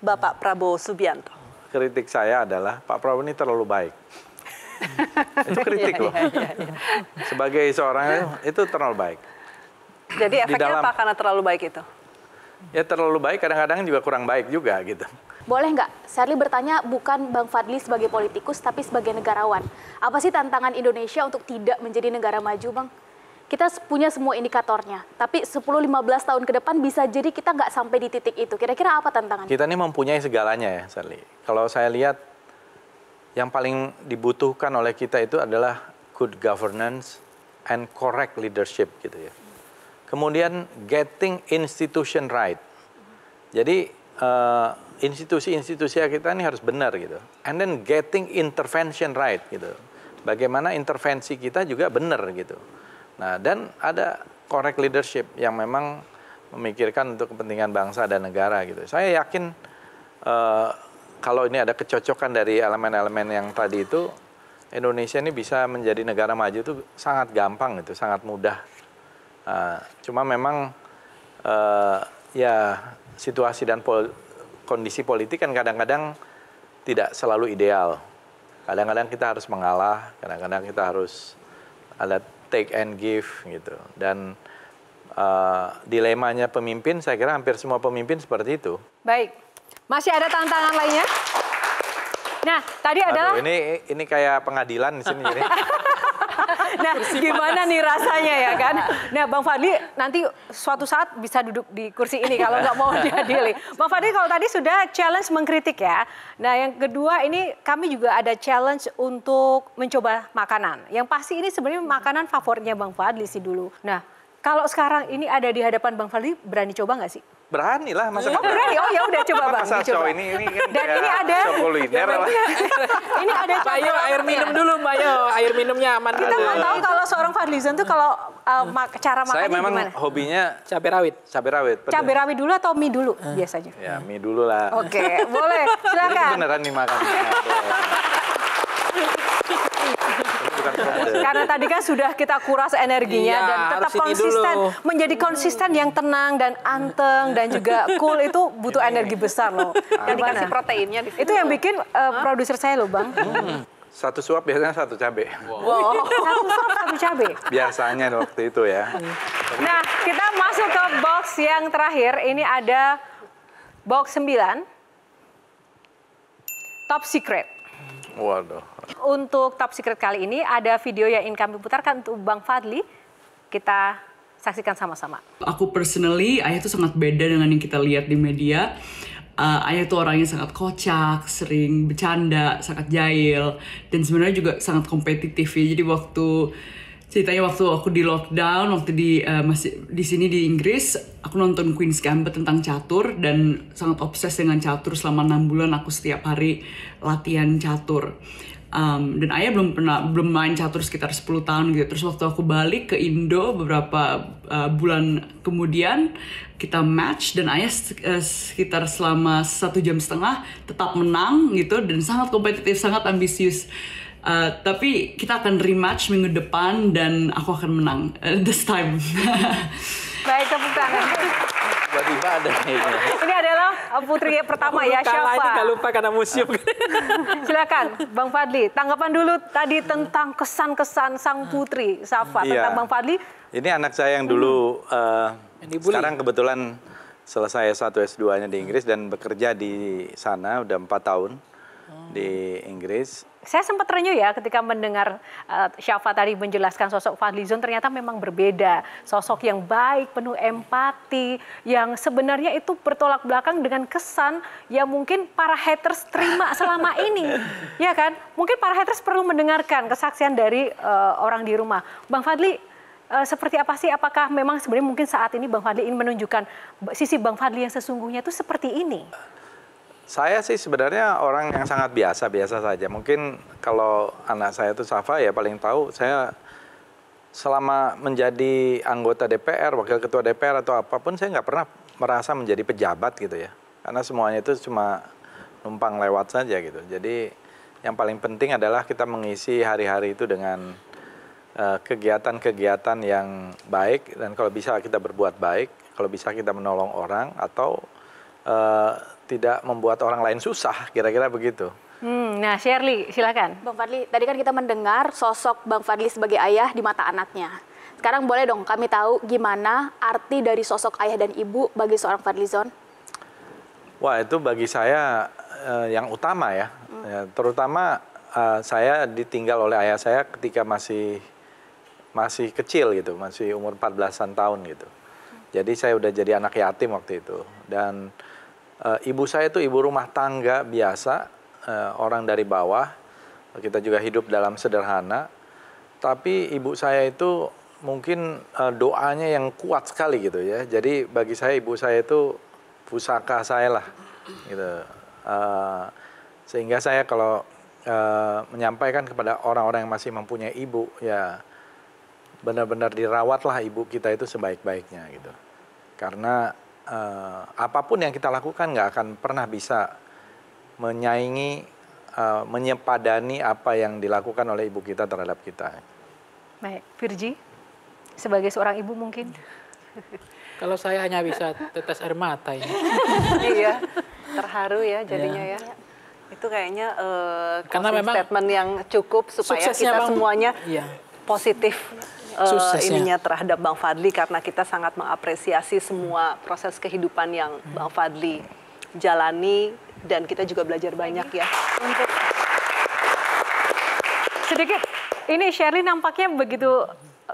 Bapak Prabowo Subianto? Kritik saya adalah Pak Prabowo ini terlalu baik. itu kritik iya, loh. Iya, iya, sebagai seorang itu terlalu baik. Jadi efeknya dalam, apa karena terlalu baik itu? Ya terlalu baik kadang-kadang juga kurang baik juga gitu. Boleh nggak? Sherly bertanya bukan Bang Fadli sebagai politikus tapi sebagai negarawan. Apa sih tantangan Indonesia untuk tidak menjadi negara maju Bang? kita punya semua indikatornya, tapi 10-15 tahun ke depan bisa jadi kita nggak sampai di titik itu. Kira-kira apa tantangannya? Kita ini mempunyai segalanya ya, Sally. Kalau saya lihat, yang paling dibutuhkan oleh kita itu adalah good governance and correct leadership gitu ya. Kemudian getting institution right. Jadi eh, institusi institusi uh, kita ini harus benar gitu. And then getting intervention right gitu. Bagaimana intervensi kita juga benar gitu Nah, dan ada correct leadership yang memang memikirkan untuk kepentingan bangsa dan negara gitu. Saya yakin uh, kalau ini ada kecocokan dari elemen-elemen yang tadi itu, Indonesia ini bisa menjadi negara maju itu sangat gampang gitu, sangat mudah. Uh, cuma memang uh, ya situasi dan pol kondisi politik kan kadang-kadang tidak selalu ideal. Kadang-kadang kita harus mengalah, kadang-kadang kita harus ada take and give gitu. Dan uh, dilemanya pemimpin, saya kira hampir semua pemimpin seperti itu. Baik, masih ada tantangan lainnya? Nah, tadi adalah Aduh, ini ini kayak pengadilan di sini. nah, kursi gimana panas. nih rasanya ya kan? Nah, Bang Fadli nanti suatu saat bisa duduk di kursi ini kalau nggak mau diadili. Bang Fadli kalau tadi sudah challenge mengkritik ya. Nah, yang kedua ini kami juga ada challenge untuk mencoba makanan. Yang pasti ini sebenarnya makanan favoritnya Bang Fadli sih dulu. Nah, kalau sekarang ini ada di hadapan Bang Fadli, berani coba nggak sih? berani lah masa oh, berani oh ya udah coba bang masa coba. ini ini kan dan ya, ini ada kuliner lah ini ada Bayo air minum dulu Bayo air minumnya aman kita nggak tahu kalau seorang Fadlizon tuh kalau uh, ma cara makannya gimana saya memang hobinya cabai rawit cabai rawit pedang. cabai rawit dulu atau mie dulu eh. biasanya ya mie dulu lah oke okay, boleh silakan beneran nih makan karena tadi kan sudah kita kuras energinya iya, dan tetap konsisten menjadi konsisten yang tenang dan anteng dan juga cool itu butuh iya, iya, energi iya. besar loh. Yang dikasih proteinnya di sini. Itu yang bikin uh, produser saya loh, Bang. Hmm. Satu suap biasanya satu cabai. Wow. Satu suap satu cabai. Biasanya waktu itu ya. Nah, kita masuk ke box yang terakhir. Ini ada box sembilan. Top secret. Waduh. Untuk Top Secret kali ini ada video yang ingin kami putarkan untuk Bang Fadli. Kita saksikan sama-sama. Aku personally, Ayah tuh sangat beda dengan yang kita lihat di media. Uh, Ayah tuh orangnya sangat kocak, sering bercanda, sangat jahil, dan sebenarnya juga sangat kompetitif ya. Jadi waktu ceritanya waktu aku di lockdown waktu di uh, masih di sini di Inggris aku nonton Queen's Gambit tentang catur dan sangat obses dengan catur selama enam bulan aku setiap hari latihan catur um, dan ayah belum pernah belum main catur sekitar 10 tahun gitu terus waktu aku balik ke Indo beberapa uh, bulan kemudian kita match dan ayah eh, sekitar selama satu jam setengah tetap menang gitu dan sangat kompetitif sangat ambisius Uh, tapi kita akan rematch minggu depan dan aku akan menang uh, this time. Baik, tepuk tangan. Jadi ada Ini adalah putri pertama ya, Syafa. Ini gak lupa karena museum. Silakan, Bang Fadli. Tanggapan dulu tadi tentang kesan-kesan sang putri, Safa. Iya. Tentang Bang Fadli. Ini anak saya yang dulu, uh, yang sekarang kebetulan selesai satu s S2-nya di Inggris dan bekerja di sana udah empat tahun di Inggris. Saya sempat renyuh ya ketika mendengar uh, Syafa tadi menjelaskan sosok Fadlizon ternyata memang berbeda. Sosok yang baik, penuh empati, yang sebenarnya itu bertolak belakang dengan kesan yang mungkin para haters terima selama ini. ya kan? Mungkin para haters perlu mendengarkan kesaksian dari uh, orang di rumah. Bang Fadli, eh, seperti apa sih? Apakah memang sebenarnya mungkin saat ini Bang Fadli ingin menunjukkan sisi Bang Fadli yang sesungguhnya itu seperti ini? Saya sih sebenarnya orang yang sangat biasa-biasa saja. Mungkin kalau anak saya itu Safa ya paling tahu saya selama menjadi anggota DPR, wakil ketua DPR atau apapun saya nggak pernah merasa menjadi pejabat gitu ya. Karena semuanya itu cuma numpang lewat saja gitu. Jadi yang paling penting adalah kita mengisi hari-hari itu dengan eh, kegiatan-kegiatan uh, yang baik dan kalau bisa kita berbuat baik, kalau bisa kita menolong orang atau uh, tidak membuat orang lain susah, kira-kira begitu. Hmm, nah, Shirley, silakan. Bang Fadli, tadi kan kita mendengar sosok Bang Fadli sebagai ayah di mata anaknya. Sekarang boleh dong kami tahu gimana arti dari sosok ayah dan ibu bagi seorang Fadlizon? Wah, itu bagi saya eh, yang utama ya. Hmm. ya terutama eh, saya ditinggal oleh ayah saya ketika masih masih kecil gitu, masih umur 14-an tahun gitu. Hmm. Jadi saya udah jadi anak yatim waktu itu dan uh, ibu saya itu ibu rumah tangga biasa, uh, orang dari bawah. Kita juga hidup dalam sederhana. Tapi ibu saya itu mungkin uh, doanya yang kuat sekali gitu ya. Jadi bagi saya ibu saya itu pusaka saya lah gitu. Uh, sehingga saya kalau uh, menyampaikan kepada orang-orang yang masih mempunyai ibu ya benar-benar dirawatlah ibu kita itu sebaik-baiknya gitu. Karena uh, apapun yang kita lakukan nggak akan pernah bisa menyaingi, uh, menyepadani apa yang dilakukan oleh ibu kita terhadap kita. Baik, Virji, sebagai seorang ibu mungkin. Kalau saya hanya bisa tetes air mata ini. iya, terharu ya jadinya ya. ya. Itu kayaknya uh, karena memang statement yang cukup supaya kita bang, semuanya iya. positif uh, ininya terhadap Bang Fadli karena kita sangat mengapresiasi semua proses kehidupan yang Bang Fadli jalani dan kita juga belajar banyak ya. Untuk sedikit ini Sherly nampaknya begitu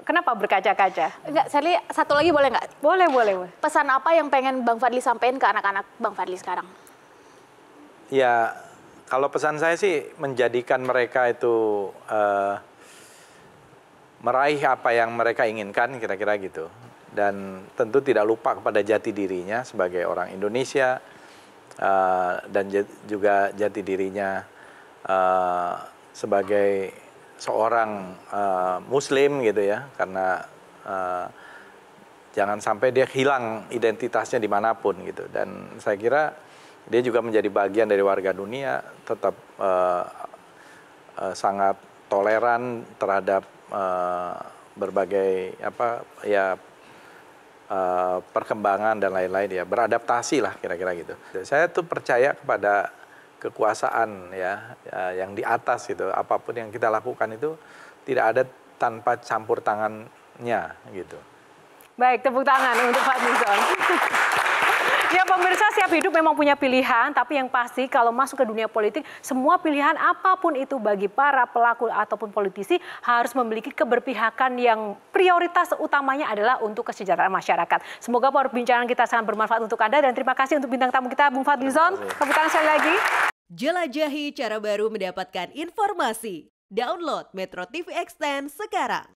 Kenapa berkaca-kaca? Enggak, Sally, satu lagi boleh nggak? Boleh, boleh, boleh. Pesan apa yang pengen Bang Fadli sampaikan ke anak-anak Bang Fadli sekarang? Ya, kalau pesan saya sih menjadikan mereka itu uh, meraih apa yang mereka inginkan kira-kira gitu. Dan tentu tidak lupa kepada jati dirinya sebagai orang Indonesia uh, dan juga jati dirinya uh, sebagai seorang uh, Muslim gitu ya, karena uh, jangan sampai dia hilang identitasnya dimanapun gitu. Dan saya kira dia juga menjadi bagian dari warga dunia, tetap uh, uh, sangat toleran terhadap Eh, berbagai apa ya eh, perkembangan dan lain-lain ya beradaptasi lah kira-kira gitu. Saya tuh percaya kepada kekuasaan ya, ya yang di atas gitu. Apapun yang kita lakukan itu tidak ada tanpa campur tangannya gitu. Baik, tepuk tangan untuk Pak ya pemirsa setiap hidup memang punya pilihan, tapi yang pasti kalau masuk ke dunia politik, semua pilihan apapun itu bagi para pelaku ataupun politisi harus memiliki keberpihakan yang prioritas utamanya adalah untuk kesejahteraan masyarakat. Semoga perbincangan kita sangat bermanfaat untuk Anda dan terima kasih untuk bintang tamu kita Bung Fadlizon. Kebetulan saya sekali lagi. Jelajahi cara baru mendapatkan informasi. Download Metro TV Extend sekarang.